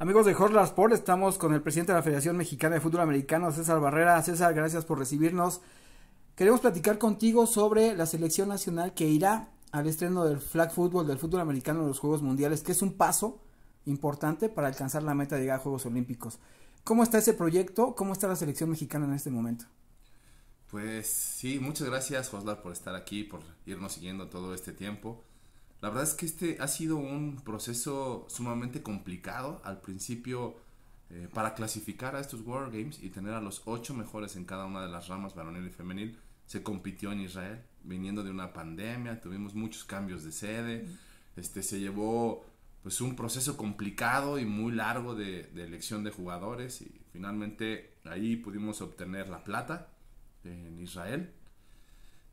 Amigos de Jorge Sport, estamos con el presidente de la Federación Mexicana de Fútbol Americano, César Barrera. César, gracias por recibirnos. Queremos platicar contigo sobre la selección nacional que irá al estreno del flag Fútbol, del fútbol americano en los Juegos Mundiales, que es un paso importante para alcanzar la meta de llegar a Juegos Olímpicos. ¿Cómo está ese proyecto? ¿Cómo está la selección mexicana en este momento? Pues sí, muchas gracias, Joslar, por estar aquí, por irnos siguiendo todo este tiempo. La verdad es que este ha sido un proceso sumamente complicado al principio eh, para clasificar a estos World Games y tener a los ocho mejores en cada una de las ramas varonil y femenil. Se compitió en Israel, viniendo de una pandemia, tuvimos muchos cambios de sede, este, se llevó pues un proceso complicado y muy largo de, de elección de jugadores y finalmente ahí pudimos obtener la plata en Israel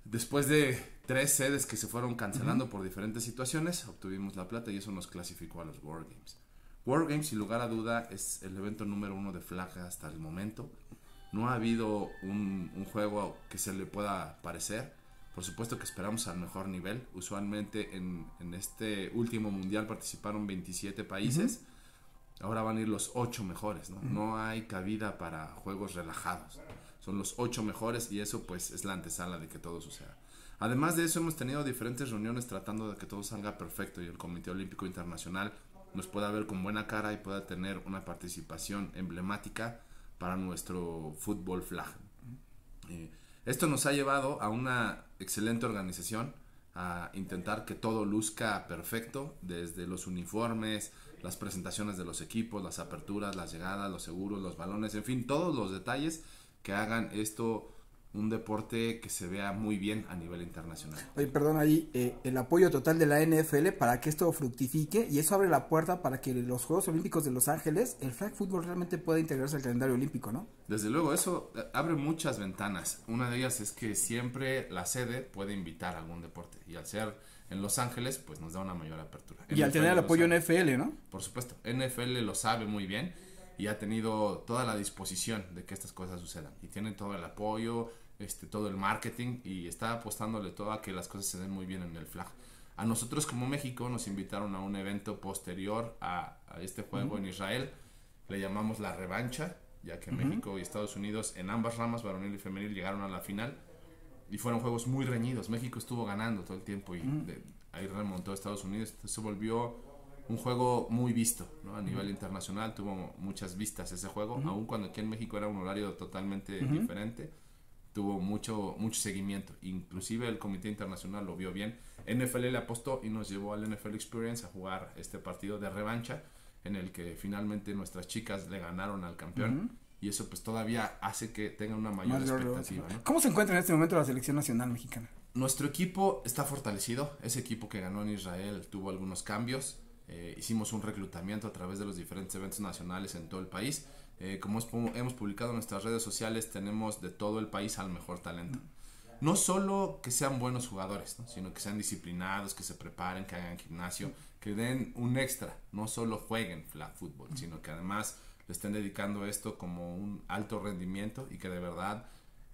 Después de tres sedes que se fueron cancelando por diferentes situaciones, obtuvimos la plata y eso nos clasificó a los World Games. World Games, sin lugar a duda, es el evento número uno de flaca hasta el momento. No ha habido un, juego que se le pueda parecer. Por supuesto que esperamos al mejor nivel. Usualmente en, este último mundial participaron 27 países. Ahora van a ir los ocho mejores. no hay cabida para juegos relajados son los ocho mejores y eso pues es la antesala de que todo suceda. Además de eso hemos tenido diferentes reuniones tratando de que todo salga perfecto y el Comité Olímpico Internacional nos pueda ver con buena cara y pueda tener una participación emblemática para nuestro fútbol flag. Eh, esto nos ha llevado a una excelente organización, a intentar que todo luzca perfecto, desde los uniformes, las presentaciones de los equipos, las aperturas, las llegadas, los seguros, los balones, en fin, todos los detalles que hagan esto un deporte que se vea muy bien a nivel internacional. Oye, perdón ahí, eh, el apoyo total de la NFL para que esto fructifique y eso abre la puerta para que los Juegos Olímpicos de Los Ángeles, el flag football realmente pueda integrarse al calendario olímpico, ¿no? Desde luego, eso eh, abre muchas ventanas. Una de ellas es que siempre la sede puede invitar a algún deporte y al ser en Los Ángeles, pues nos da una mayor apertura. Y al tener el apoyo NFL, ¿no? Por supuesto, NFL lo sabe muy bien y ha tenido toda la disposición de que estas cosas sucedan. Y tiene todo el apoyo, este, todo el marketing y está apostándole todo a que las cosas se den muy bien en el flag. A nosotros como México nos invitaron a un evento posterior a, este juego en Israel. Le llamamos la revancha, ya que México y Estados Unidos en ambas ramas, varonil y femenil, llegaron a la final. Y fueron juegos muy reñidos. México estuvo ganando todo el tiempo y ahí remontó Estados Unidos. Se volvió un juego muy visto ¿no? a nivel internacional, tuvo muchas vistas ese juego, Aún aun cuando aquí en México era un horario totalmente diferente, tuvo mucho, mucho seguimiento, inclusive el Comité Internacional lo vio bien, NFL le apostó y nos llevó al NFL Experience a jugar este partido de revancha en el que finalmente nuestras chicas le ganaron al campeón. Y eso pues todavía hace que tenga una mayor expectativa. ¿Cómo se encuentra en este momento la selección nacional mexicana? Nuestro equipo está fortalecido. Ese equipo que ganó en Israel tuvo algunos cambios eh, hicimos un reclutamiento a través de los diferentes eventos nacionales en todo el país. Eh, como hemos publicado en nuestras redes sociales, tenemos de todo el país al mejor talento. No solo que sean buenos jugadores, sino que sean disciplinados, que se preparen, que hagan gimnasio, que den un extra. No solo jueguen la fútbol, sino que además le estén dedicando esto como un alto rendimiento y que de verdad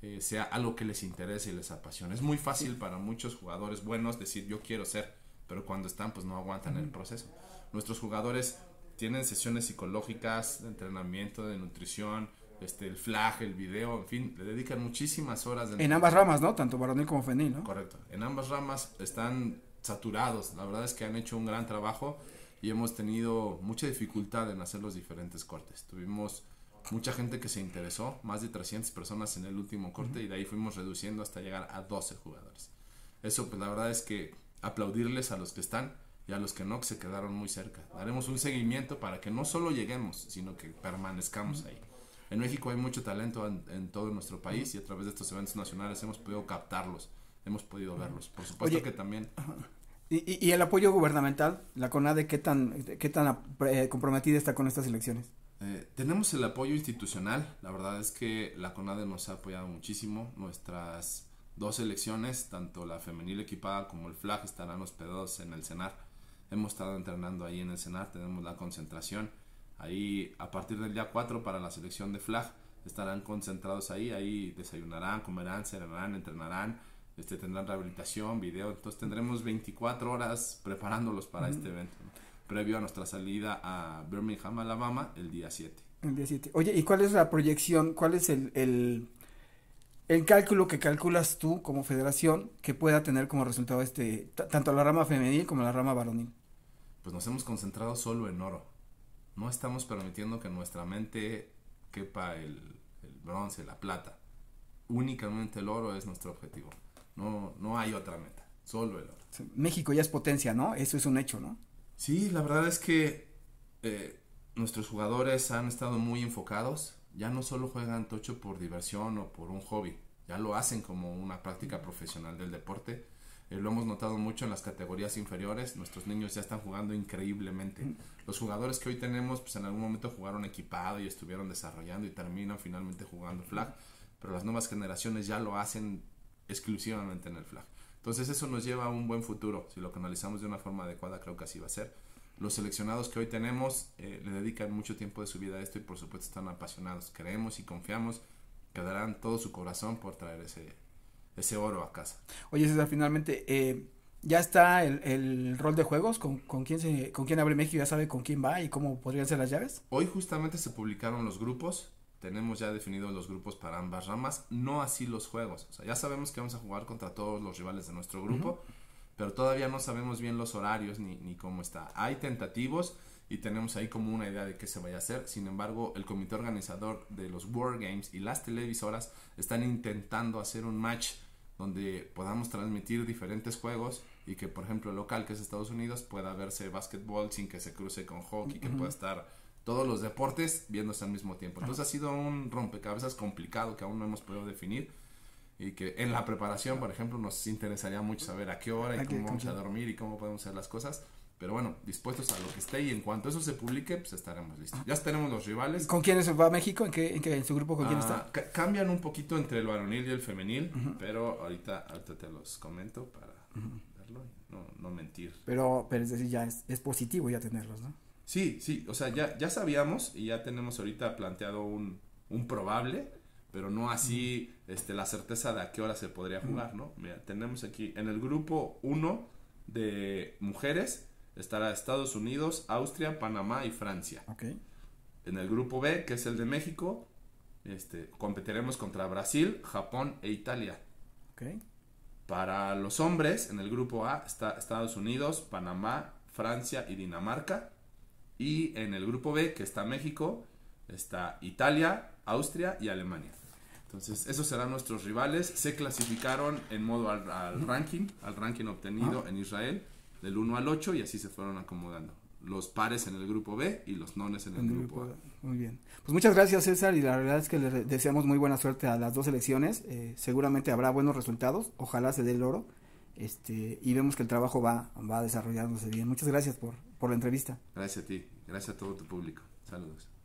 eh, sea algo que les interese y les apasione. Es muy fácil para muchos jugadores buenos decir yo quiero ser pero cuando están pues no aguantan el proceso. Nuestros jugadores tienen sesiones psicológicas, de entrenamiento, de nutrición, este, el flag, el video, en fin, le dedican muchísimas horas. en ambas ramas, ¿no? Tanto varonil como femenil, ¿no? Correcto. En ambas ramas están saturados. La verdad es que han hecho un gran trabajo y hemos tenido mucha dificultad en hacer los diferentes cortes. Tuvimos mucha gente que se interesó, más de 300 personas en el último corte y de ahí fuimos reduciendo hasta llegar a 12 jugadores. Eso, pues la verdad es que aplaudirles a los que están y a los que no, que se quedaron muy cerca. Daremos un seguimiento para que no solo lleguemos, sino que permanezcamos ahí. En México hay mucho talento en, todo nuestro país y a través de estos eventos nacionales hemos podido captarlos, hemos podido verlos. Por supuesto que también... Y, el apoyo gubernamental, la CONADE, ¿qué tan, qué tan eh, comprometida está con estas elecciones? Eh, tenemos el apoyo institucional, la verdad es que la CONADE nos ha apoyado muchísimo, nuestras Dos selecciones, tanto la femenil equipada como el flag, estarán hospedados en el CENAR. Hemos estado entrenando ahí en el CENAR, tenemos la concentración. Ahí a partir del día 4 para la selección de flag estarán concentrados ahí, ahí desayunarán, comerán, cenarán, entrenarán, este, tendrán rehabilitación, video, entonces tendremos 24 horas preparándolos para este evento, previo a nuestra salida a Birmingham, Alabama, el día 7. El día 7. Oye, ¿y cuál es la proyección? ¿Cuál es el, el cálculo que calculas tú como federación que pueda tener como resultado este tanto la rama femenil como la rama varonil? Pues nos hemos concentrado solo en oro. No estamos permitiendo que nuestra mente quepa el, bronce, la plata. Únicamente el oro es nuestro objetivo. No, no hay otra meta, solo el oro. México ya es potencia, ¿no? Eso es un hecho, ¿no? Sí, la verdad es que eh, nuestros jugadores han estado muy enfocados ya no solo juegan tocho por diversión o por un hobby, ya lo hacen como una práctica profesional del deporte. Eh, lo hemos notado mucho en las categorías inferiores, nuestros niños ya están jugando increíblemente. Los jugadores que hoy tenemos, pues en algún momento jugaron equipado y estuvieron desarrollando y terminan finalmente jugando flag, pero las nuevas generaciones ya lo hacen exclusivamente en el flag. Entonces eso nos lleva a un buen futuro, si lo canalizamos de una forma adecuada creo que así va a ser los seleccionados que hoy tenemos eh, le dedican mucho tiempo de su vida a esto y por supuesto están apasionados. Creemos y confiamos que darán todo su corazón por traer ese, ese oro a casa. Oye César, finalmente, eh, ya está el, rol de juegos, ¿Con, quién con quién abre México, ya sabe con quién va y cómo podrían ser las llaves. Hoy justamente se publicaron los grupos, tenemos ya definidos los grupos para ambas ramas, no así los juegos. O sea, ya sabemos que vamos a jugar contra todos los rivales de nuestro grupo pero todavía no sabemos bien los horarios ni, ni cómo está. Hay tentativos y tenemos ahí como una idea de qué se vaya a hacer. Sin embargo, el comité organizador de los World Games y las televisoras están intentando hacer un match donde podamos transmitir diferentes juegos y que, por ejemplo, el local que es Estados Unidos pueda verse básquetbol sin que se cruce con hockey, que pueda estar todos los deportes viéndose al mismo tiempo. Entonces ha sido un rompecabezas complicado que aún no hemos podido definir y que en la preparación, por ejemplo, nos interesaría mucho saber a qué hora y ah, cómo vamos a dormir y cómo podemos hacer las cosas. Pero bueno, dispuestos a lo que esté y en cuanto eso se publique, pues estaremos listos. Ya tenemos los rivales. ¿Con quiénes va México? ¿En, qué, en, qué, en su grupo con quién ah, está? Cambian un poquito entre el varonil y el femenil, pero ahorita, te los comento para verlo no, no, mentir. Pero, pero es decir, ya es, es, positivo ya tenerlos, ¿no? Sí, sí, o sea, ya, ya sabíamos y ya tenemos ahorita planteado un, un probable pero no así este, la certeza de a qué hora se podría jugar, ¿no? Mira, tenemos aquí en el grupo 1 de mujeres estará Estados Unidos, Austria, Panamá y Francia. En el grupo B, que es el de México, este, competiremos contra Brasil, Japón e Italia. Para los hombres, en el grupo A está Estados Unidos, Panamá, Francia y Dinamarca. Y en el grupo B, que está México, está Italia, Austria y Alemania. Entonces, esos serán nuestros rivales. Se clasificaron en modo al, ranking, al ranking obtenido en Israel, del 1 al 8, y así se fueron acomodando. Los pares en el grupo B y los nones en el, grupo, A. Muy bien. Pues muchas gracias, César, y la verdad es que le deseamos muy buena suerte a las dos elecciones. Eh, seguramente habrá buenos resultados. Ojalá se dé el oro. Este, y vemos que el trabajo va, va desarrollándose bien. Muchas gracias por, por la entrevista. Gracias a ti, gracias a todo tu público. Saludos.